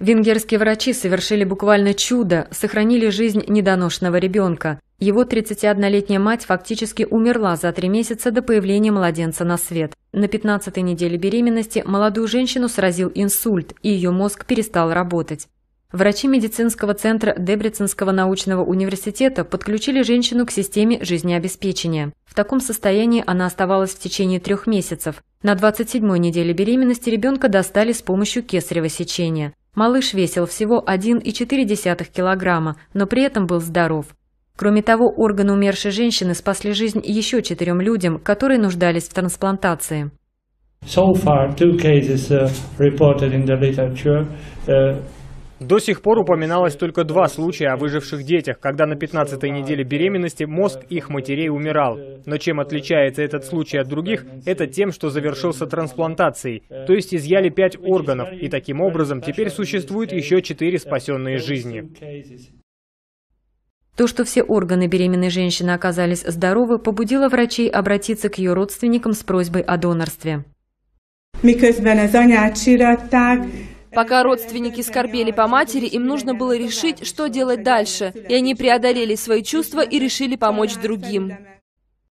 Венгерские врачи совершили буквально чудо, сохранили жизнь недоношенного ребенка. Его 31-летняя мать фактически умерла за три месяца до появления младенца на свет. На 15-й неделе беременности молодую женщину сразил инсульт, и ее мозг перестал работать. Врачи медицинского центра Дебрицинского научного университета подключили женщину к системе жизнеобеспечения. В таком состоянии она оставалась в течение трех месяцев. На 27-й неделе беременности ребенка достали с помощью кесарево сечения. Малыш весил всего 1,4 килограмма, но при этом был здоров. Кроме того, органы умершей женщины спасли жизнь еще четырем людям, которые нуждались в трансплантации. So far, two cases uh, reported in the literature. Uh, до сих пор упоминалось только два случая о выживших детях, когда на 15-й неделе беременности мозг их матерей умирал. Но чем отличается этот случай от других, это тем, что завершился трансплантацией, то есть изъяли пять органов, и таким образом теперь существует еще четыре спасенные жизни. То, что все органы беременной женщины оказались здоровы, побудило врачей обратиться к ее родственникам с просьбой о донорстве. Пока родственники скорбели по матери, им нужно было решить, что делать дальше. И они преодолели свои чувства и решили помочь другим.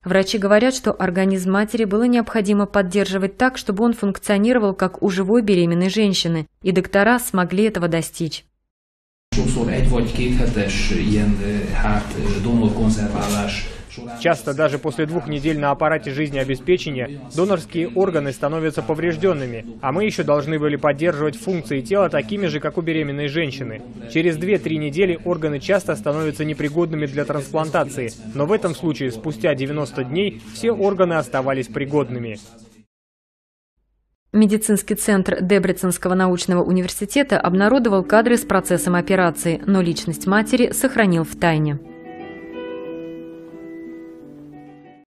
Врачи говорят, что организм матери было необходимо поддерживать так, чтобы он функционировал как у живой беременной женщины, и доктора смогли этого достичь. Sokszor egy vagy két ilyen э, hát, э, Часто даже после двух недель на аппарате жизнеобеспечения донорские органы становятся поврежденными, а мы еще должны были поддерживать функции тела такими же, как у беременной женщины. Через 2-3 недели органы часто становятся непригодными для трансплантации, но в этом случае спустя 90 дней все органы оставались пригодными. Медицинский центр Дебрицинского научного университета обнародовал кадры с процессом операции, но личность матери сохранил в тайне.